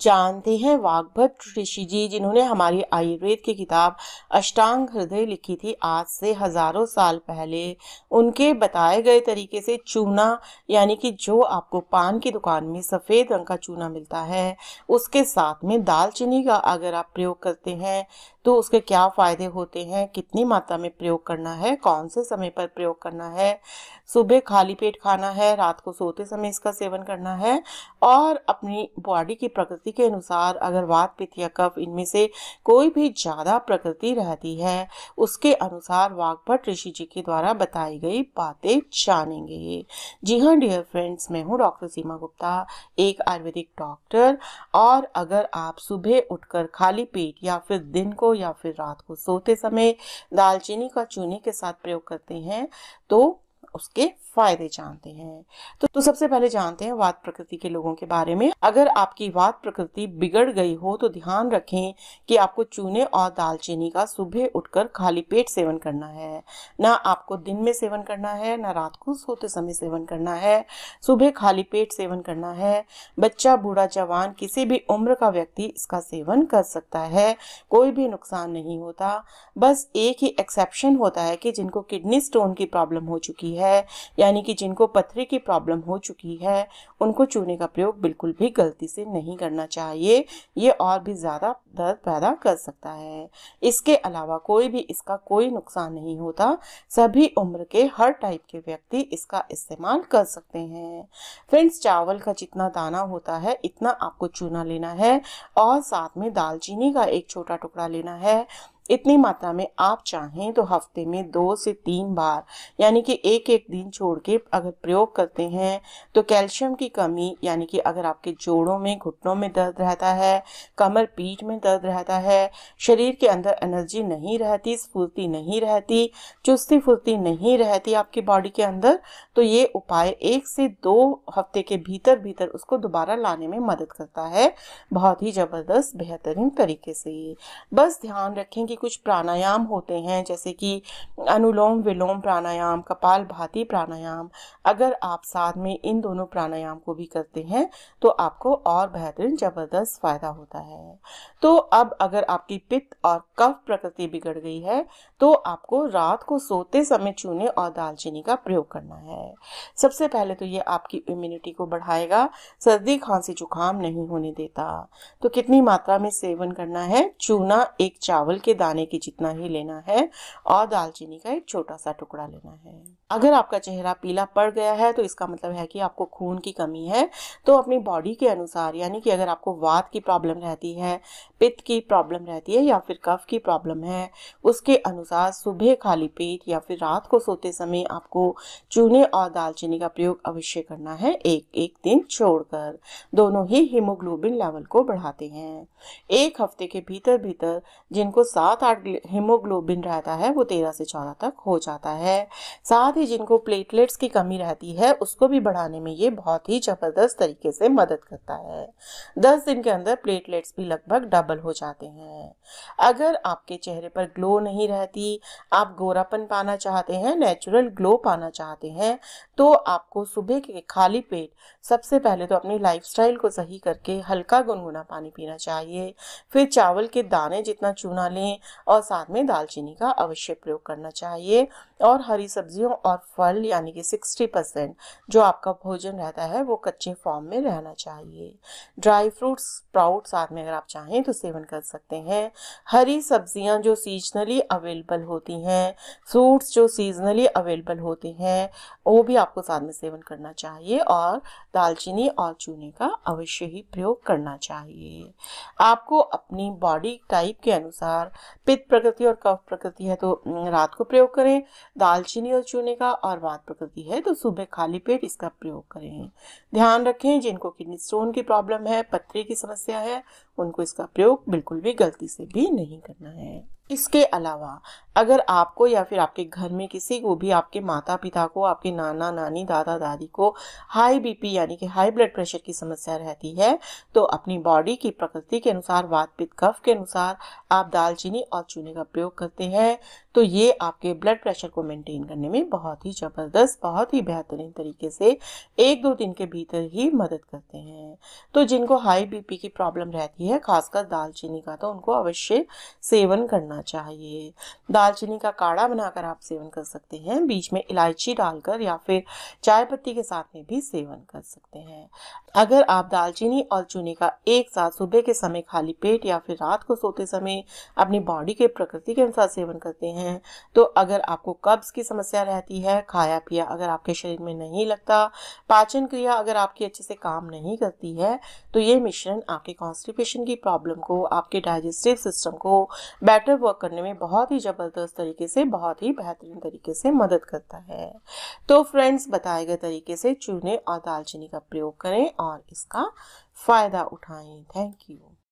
जानते हैं वागभट ऋषि जी जिन्होंने हमारी आयुर्वेद की किताब अष्टांग हृदय लिखी थी आज से हजारों साल पहले उनके बताए गए तरीके से चूना यानी कि जो आपको पान की दुकान में सफ़ेद रंग का चूना मिलता है उसके साथ में दालचीनी का अगर आप प्रयोग करते हैं तो उसके क्या फ़ायदे होते हैं कितनी मात्रा में प्रयोग करना है कौन से समय पर प्रयोग करना है सुबह खाली पेट खाना है रात को सोते समय इसका सेवन करना है और अपनी बॉडी की प्रकृति के अनुसार अगर वात पित्त या कफ इनमें से कोई भी ज़्यादा प्रकृति रहती है उसके अनुसार वागभट ऋषि जी के द्वारा बताई गई बातें जानेंगे जी हाँ डियर फ्रेंड्स मैं हूँ डॉक्टर सीमा गुप्ता एक आयुर्वेदिक डॉक्टर और अगर आप सुबह उठकर खाली पेट या फिर दिन को या फिर रात को सोते समय दालचीनी का चूने के साथ प्रयोग करते हैं तो उसके फायदे जानते हैं तो, तो सबसे पहले जानते हैं वात प्रकृति के लोगों के बारे में अगर आपकी वात प्रकृति बिगड़ गई हो तो ध्यान रखें कि आपको चूने और दालचीनी का सुबह उठकर खाली पेट सेवन करना है ना आपको दिन में सेवन करना है ना रात को सोते समय सेवन करना है सुबह खाली पेट सेवन करना है बच्चा बूढ़ा जवान किसी भी उम्र का व्यक्ति इसका सेवन कर सकता है कोई भी नुकसान नहीं होता बस एक ही एक्सेप्शन होता है कि जिनको किडनी स्टोन की प्रॉब्लम हो चुकी है है यानी कि जिनको पथरे की प्रॉब्लम हो चुकी है उनको चूने का प्रयोग बिल्कुल भी गलती से नहीं करना चाहिए ये और भी ज़्यादा दर्द पैदा कर सकता है इसके अलावा कोई भी इसका कोई नुकसान नहीं होता सभी उम्र के हर टाइप के व्यक्ति इसका इस्तेमाल कर सकते हैं फ्रेंड्स चावल का जितना दाना होता है इतना आपको चूना लेना है और साथ में दालचीनी का एक छोटा टुकड़ा लेना है इतनी मात्रा में आप चाहें तो हफ्ते में दो से तीन बार यानी कि एक एक दिन छोड़ के अगर प्रयोग करते हैं तो कैल्शियम की कमी यानी कि अगर आपके जोड़ों में घुटनों में दर्द रहता है कमर पीठ में दर्द रहता है शरीर के अंदर एनर्जी नहीं रहती स्फूर्ती नहीं रहती चुस्ती फुर्ती नहीं रहती आपकी बॉडी के अंदर तो ये उपाय एक से दो हफ्ते के भीतर भीतर उसको दोबारा लाने में मदद करता है बहुत ही ज़बरदस्त बेहतरीन तरीके से ये बस ध्यान रखें कि कुछ प्राणायाम होते हैं जैसे कि अनुलोम विलोम प्राणायाम कपाल भाती प्राणायाम अगर आप साथ में इन दोनों प्राणायाम को भी करते हैं तो आपको और बेहतरीन ज़बरदस्त फ़ायदा होता है तो अब अगर आपकी पित्त और कफ प्रकृति बिगड़ गई है तो आपको रात को सोते समय चूने और दालचीनी का प्रयोग करना है सबसे पहले तो ये आपकी इम्यूनिटी को बढ़ाएगा सर्दी खांसी जुकाम नहीं होने देता तो कितनी मात्रा में सेवन करना है चूना एक चावल के दाल दाने के जितना ही लेना है और दालचीनी का एक छोटा सा टुकड़ा लेना है अगर आपका चेहरा पीला पड़ गया है तो इसका मतलब है कि आपको खून की कमी है तो अपनी बॉडी के अनुसार यानी कि अगर आपको वात की प्रॉब्लम रहती है पित्त की प्रॉब्लम रहती है या फिर कफ की प्रॉब्लम है उसके अनुसार सुबह खाली पेट या फिर रात को सोते समय आपको चूने और दालचीनी का प्रयोग अवश्य करना है एक एक दिन छोड़कर दोनों ही हीमोग्लोबिन लेवल को बढ़ाते हैं एक हफ्ते के भीतर भीतर जिनको सात आठ हीमोग्लोबिन रहता है वो तेरह से चौदह तक हो जाता है साथ ही जिनको प्लेटलेट्स की कमी रहती है उसको भी बढ़ाने में ये बहुत ही जबरदस्त तरीके से मदद करता है दस दिन के अंदर प्लेटलेट्स भी लगभग डबल डबल हो जाते हैं अगर आपके चेहरे पर ग्लो नहीं रहती आप गोरापन पाना चाहते हैं नेचुरल ग्लो पाना चाहते हैं तो आपको सुबह के खाली पेट सबसे पहले तो अपनी लाइफस्टाइल को सही करके हल्का गुनगुना पानी पीना चाहिए फिर चावल के दाने जितना चूना लें और साथ में दालचीनी का अवश्य प्रयोग करना चाहिए और हरी सब्जियों और फल यानी कि 60 परसेंट जो आपका भोजन रहता है वो कच्चे फॉर्म में रहना चाहिए ड्राई फ्रूट्स स्प्राउट्स साथ में अगर आप चाहें तो सेवन कर सकते हैं हरी सब्जियां जो सीजनली अवेलेबल होती हैं फ्रूट्स जो सीजनली अवेलेबल होते हैं वो भी आपको साथ में सेवन करना चाहिए और दालचीनी और चूने का अवश्य ही प्रयोग करना चाहिए आपको अपनी बॉडी टाइप के अनुसार पित्त प्रकृति और कफ प्रकृति है तो रात को प्रयोग करें दालचीनी और चूने का और वात प्रकृति है तो सुबह खाली पेट इसका प्रयोग करें ध्यान रखें जिनको किडनी स्टोन की प्रॉब्लम है पत्थरी की समस्या है उनको इसका प्रयोग बिल्कुल भी गलती से भी नहीं करना है इसके अलावा अगर आपको या फिर आपके घर में किसी को भी आपके माता पिता को आपके नाना नानी दादा दादी को हाई बीपी यानी कि हाई ब्लड प्रेशर की समस्या रहती है तो अपनी बॉडी की प्रकृति के अनुसार वात पित्त कफ के अनुसार आप दालचीनी और चूने का प्रयोग करते हैं तो ये आपके ब्लड प्रेशर को मेंटेन करने में बहुत ही ज़बरदस्त बहुत ही बेहतरीन तरीके से एक दो दिन के भीतर ही मदद करते हैं तो जिनको हाई बीपी की प्रॉब्लम रहती है खासकर दालचीनी का तो उनको अवश्य सेवन करना करना चाहिए दालचीनी का काढ़ा बनाकर आप सेवन कर सकते हैं बीच में इलायची डालकर या फिर चाय पत्ती के साथ में भी सेवन कर सकते हैं अगर आप दालचीनी और चूनी का एक साथ सुबह के समय खाली पेट या फिर रात को सोते समय अपनी बॉडी के प्रकृति के अनुसार सेवन करते हैं तो अगर आपको कब्ज की समस्या रहती है खाया पिया अगर आपके शरीर में नहीं लगता पाचन क्रिया अगर आपकी अच्छे से काम नहीं करती है तो ये मिश्रण आपके कॉन्स्टिपेशन की प्रॉब्लम को आपके डाइजेस्टिव सिस्टम को बेटर वर्क करने में बहुत ही ज़बरदस्त तरीके से बहुत ही बेहतरीन तरीके से मदद करता है तो फ्रेंड्स बताए गए तरीके से चूने और दालचीनी का प्रयोग करें और इसका फ़ायदा उठाएं थैंक यू